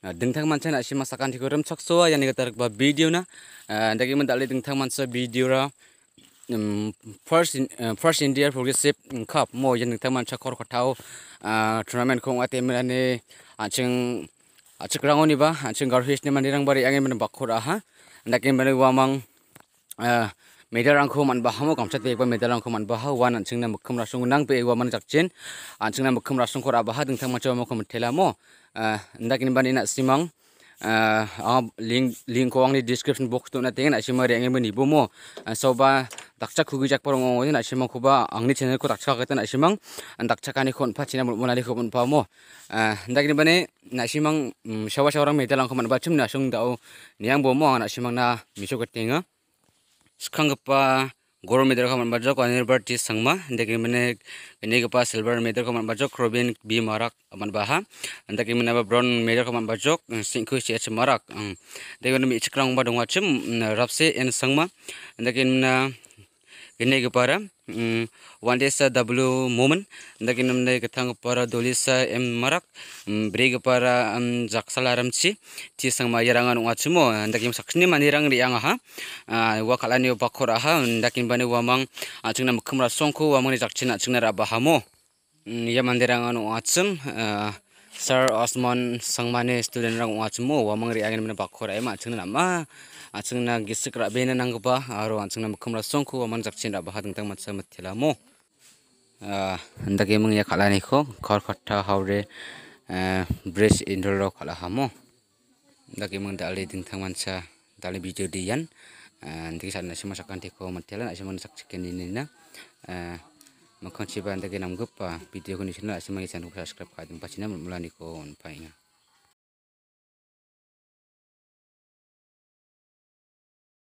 Ah, dengtang manca nak si masakan tiga rem cok soa yang negatif bah video na ah, dengi mendalih dengtang manca video ra first eh, first India progressive cup mo yang dengtang manca kor kotau ah, tournament kong ati melane anjing anjing orang ni bah anjing garfish ni mandirang bari angin mana bakur aha dengi mana guamang medal angkho man ba hamo kamsat pe medal angkho man ba ha wan an singna mukhum rasung nang pe wa man jakchen an singna mukhum rasung khora ba ha ding thang ma chaw mukhum thela mo ndakin ban ina simang link link ko ang ni description box to na tengen asima re ngem ni bomo so ba dakcha khugi jak parong ngoi na asima khuba angni channel ko dakcha ka tan asimang an dakcha kani khon pha china mon ali khon pa mo ndakin bane na asimang shawa shawrang medal angkho man ba chim na sung dao niang bomo na asimang na miso ka tenga skangpa gold medal ko manba jok anirbar ti sangma deki mane ne ge silver medal ko manba jok robin b marak manba ha deki mane ba bronze medal ko manba jok sinku che che marak deki mane mi chikrang ba dongwa chim rapse en sangma deki mane இன்றைக்கு போகிற wonders W மூமன் இன்றைக்கு இன்னைக்கு தங்க போகிற தொலிச எம் மரக் பிரேக்கு போகிற ஜக்சல் ஆரம்பிச்சு சீசங்க இறங்க நுங்காச்சுமோ இன்றைக்கு சக்ஷனி மணி இறங்கு இயங்கஹா கலானி பக்கோராஹா இன்றைக்கு பண்ணி வாமங் அச்சுங்க மக்கம் ரசோங்கு வாமங்க ஜக்சின் அச்சுங்க ரபாஹாமோ இய மந்திராங்க நுங்காச்சும் Sir Osman Sangmane student rang wa chmo wa mangri angin mena pakhora ema chhing na ma achhing na gisik ra bena nang ba aro achhing na mukhum ra songku wa man jakchin ra bahadang tang matsa matthela mo a ndake mang ya khala nikho khor khatta hawre bres indol ro khala ha mo ndake mang dali ding thang mancha dali video diyan ndike san na sima sakanti ko matthela na sima sakchi ken ni na makanchi bandage namgipa video ko nisena asimani channel ko subscribe kaidum pachina mulani ko onpainga